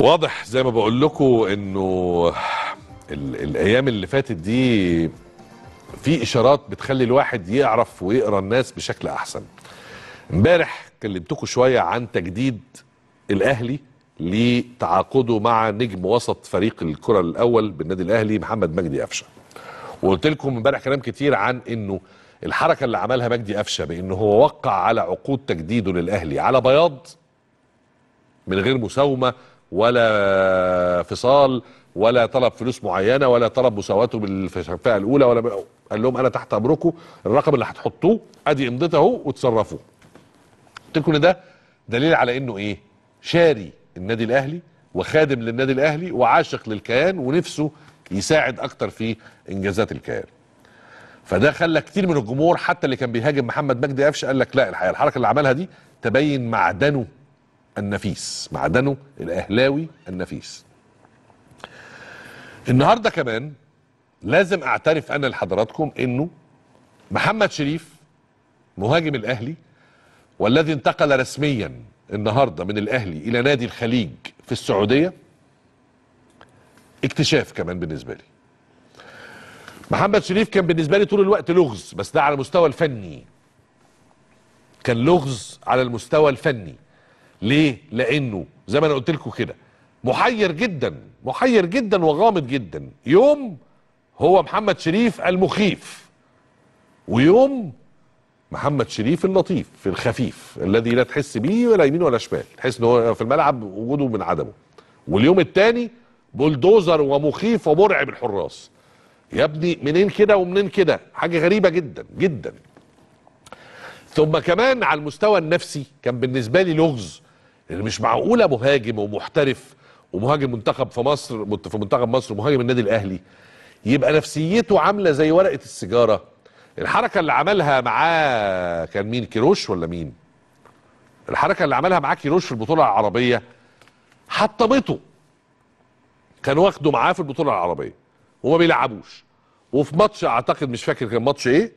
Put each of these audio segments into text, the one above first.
واضح زي ما بقول لكم انه الايام اللي فاتت دي في اشارات بتخلي الواحد يعرف ويقرا الناس بشكل احسن امبارح كلمتكم شويه عن تجديد الاهلي لتعاقده مع نجم وسط فريق الكره الاول بالنادي الاهلي محمد مجدي قفشه وقلت لكم امبارح كلام كتير عن انه الحركه اللي عملها مجدي قفشه بانه هو وقع على عقود تجديده للاهلي على بياض من غير مساومه ولا فصال ولا طلب فلوس معينه ولا طلب مساواته بالفئه الاولى ولا قال لهم انا تحت امركم الرقم اللي هتحطوه ادي امضته اهو وتصرفوا قلت لكم ده دليل على انه ايه شاري النادي الاهلي وخادم للنادي الاهلي وعاشق للكيان ونفسه يساعد اكتر في انجازات الكيان فده خلى كتير من الجمهور حتى اللي كان بيهاجم محمد مجدي قفشه قال لك لا الحقيقه الحركه اللي عملها دي تبين معدنه النفيس معدنه الاهلاوي النفيس النهارده كمان لازم اعترف انا لحضراتكم انه محمد شريف مهاجم الاهلي والذي انتقل رسميا النهارده من الاهلي الى نادي الخليج في السعوديه اكتشاف كمان بالنسبه لي محمد شريف كان بالنسبه لي طول الوقت لغز بس ده على المستوى الفني كان لغز على المستوى الفني ليه لانه زي ما انا قلت لكم كده محير جدا محير جدا وغامض جدا يوم هو محمد شريف المخيف ويوم محمد شريف اللطيف في الخفيف الذي لا تحس بيه ولا يمين ولا شمال تحس ان هو في الملعب وجوده من عدمه واليوم الثاني بولدوزر ومخيف ومرعب الحراس يا ابني منين كده ومنين كده حاجه غريبه جدا جدا ثم كمان على المستوى النفسي كان بالنسبه لي لغز مش معقوله مهاجم ومحترف ومهاجم منتخب في مصر في منتخب مصر ومهاجم النادي الاهلي يبقى نفسيته عامله زي ورقه السيجاره الحركه اللي عملها معاه كان مين كيروش ولا مين الحركه اللي عملها معاه كيروش في البطوله العربيه حطمته كان واخده معاه في البطوله العربيه وما بيلعبوش وفي ماتش اعتقد مش فاكر كان ماتش ايه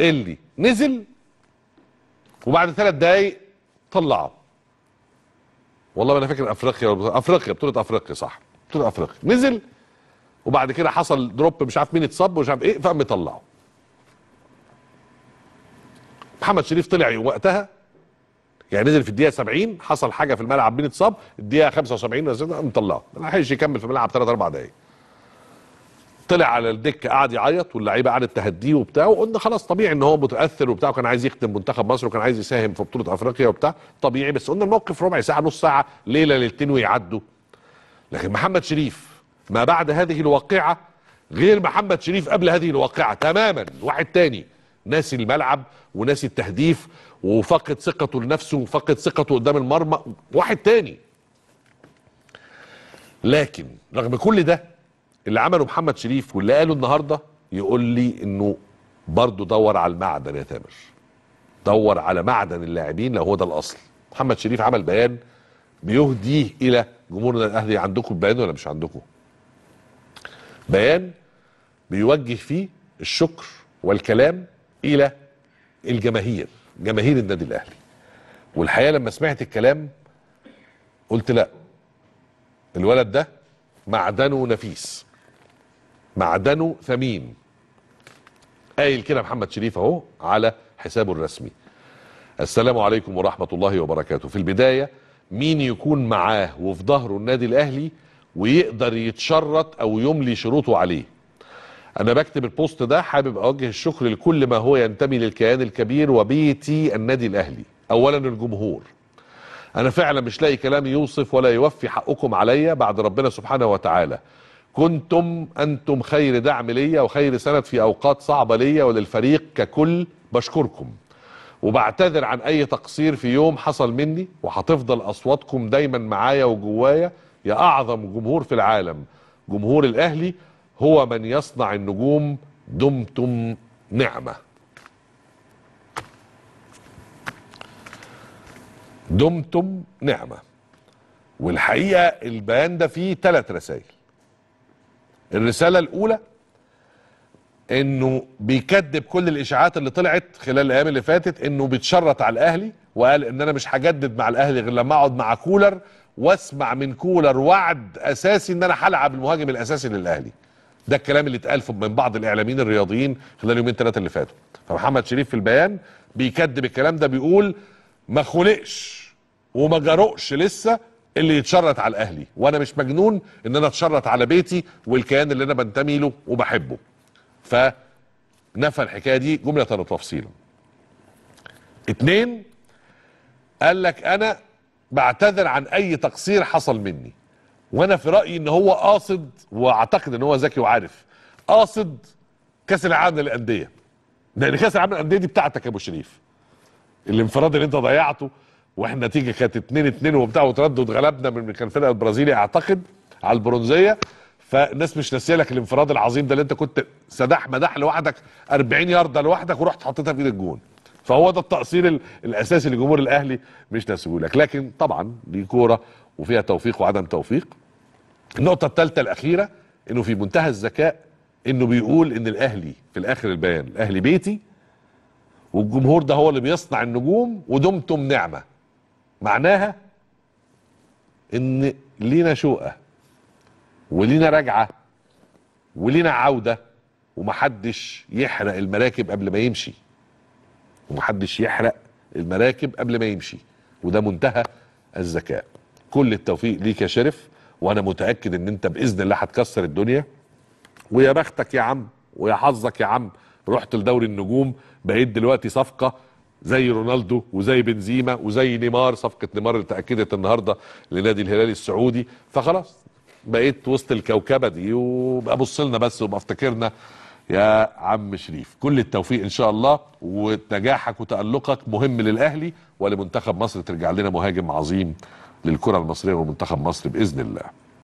اللي نزل وبعد ثلاث دقايق طلعه والله ما انا فاكر افريقيا افريقيا بطوله افريقيا صح بطوله افريقيا نزل وبعد كده حصل دروب مش عارف مين اتصب ومش عارف ايه فقام مطلعه محمد شريف طلع وقتها يعني نزل في الدقيقه 70 حصل حاجه في الملعب مين اتصب الدقيقه 75 مطلعه ما لحقش يكمل في الملعب 3 4 دقايق طلع على الدكه قعد يعيط واللعيبه قعدت تهديه وبتاع وقلنا خلاص طبيعي ان هو متاثر وبتاع وكان عايز يخدم منتخب مصر وكان عايز يساهم في بطوله افريقيا وبتاع طبيعي بس قلنا الموقف ربع ساعه نص ساعه ليله ليلتين ويعدوا لكن محمد شريف ما بعد هذه الواقعه غير محمد شريف قبل هذه الواقعه تماما واحد تاني ناسي الملعب وناسي التهديف وفقد ثقته لنفسه وفقد ثقته قدام المرمى واحد تاني لكن رغم كل ده اللي عمله محمد شريف واللي قاله النهارده يقول لي انه برضه دور على المعدن يا تامر دور على معدن اللاعبين لو هو ده الاصل محمد شريف عمل بيان بيهديه الى جمهورنا الاهلي عندكم البيان ولا مش عندكم بيان بيوجه فيه الشكر والكلام الى الجماهير جماهير النادي الاهلي والحقيقه لما سمعت الكلام قلت لا الولد ده معدنه نفيس معدنه ثمين قايل كده محمد شريف اهو على حسابه الرسمي السلام عليكم ورحمة الله وبركاته في البداية مين يكون معاه وفي ظهره النادي الأهلي ويقدر يتشرط أو يملي شروطه عليه أنا بكتب البوست ده حابب أوجه الشكر لكل ما هو ينتمي للكيان الكبير وبيتي النادي الأهلي أولا الجمهور أنا فعلا مش لاقي كلام يوصف ولا يوفي حقكم عليا بعد ربنا سبحانه وتعالى كنتم انتم خير دعم ليا وخير سند في اوقات صعبه ليا وللفريق ككل بشكركم وبعتذر عن اي تقصير في يوم حصل مني وهتفضل اصواتكم دايما معايا وجوايا يا اعظم جمهور في العالم جمهور الاهلي هو من يصنع النجوم دمتم نعمه دمتم نعمه والحقيقه البيان ده فيه ثلاث رسائل الرساله الاولى انه بيكذب كل الاشاعات اللي طلعت خلال الايام اللي فاتت انه بيتشرط على الاهلي وقال ان انا مش هجدد مع الاهلي غير لما اقعد مع كولر واسمع من كولر وعد اساسي ان انا هلعب المهاجم الاساسي للاهلي ده الكلام اللي اتقال من بعض الاعلاميين الرياضيين خلال يومين ثلاثه اللي فاتوا فمحمد شريف في البيان بيكذب الكلام ده بيقول ما خلقش وما جرؤش لسه اللي يتشرط على الاهلي وانا مش مجنون ان انا اتشرط على بيتي والكيان اللي انا بنتمي له وبحبه فنفى الحكايه دي جمله وتفصيلا اتنين قال لك انا بعتذر عن اي تقصير حصل مني وانا في رايي ان هو قاصد واعتقد ان هو ذكي وعارف قاصد كاس العالم للانديه لان كاس العالم للانديه دي بتاعتك يا ابو شريف الانفراد اللي انت ضيعته واحنا النتيجه كانت 2 2 وبتاع وتردد غلبنا من كان فرقه البرازيلي اعتقد على البرونزيه فالناس مش ناسيه لك الانفراد العظيم ده اللي انت كنت سداح مداح لوحدك 40 يارده لوحدك ورحت حطيتها في ايد الجون فهو ده التقصير الاساسي لجمهور الاهلي مش ناسيه لك لكن طبعا دي كوره وفيها توفيق وعدم توفيق النقطه الثالثه الاخيره انه في منتهى الذكاء انه بيقول ان الاهلي في الاخر البيان الاهلي بيتي والجمهور ده هو اللي بيصنع النجوم ودمتم نعمه معناها ان لينا شوقه ولينا رجعه ولينا عوده ومحدش يحرق المراكب قبل ما يمشي ومحدش يحرق المراكب قبل ما يمشي وده منتهى الذكاء كل التوفيق ليك يا شرف وانا متاكد ان انت باذن الله هتكسر الدنيا ويا بختك يا عم ويا حظك يا عم رحت لدوري النجوم بقيت دلوقتي صفقه زي رونالدو وزي بنزيما وزي نيمار صفقه نيمار اللي تاكدت النهارده لنادي الهلال السعودي فخلاص بقيت وسط الكوكبه دي وابقى بص لنا بس وابقى افتكرنا يا عم شريف كل التوفيق ان شاء الله ونجاحك وتالقك مهم للاهلي ولمنتخب مصر ترجع لنا مهاجم عظيم للكره المصريه ومنتخب مصر باذن الله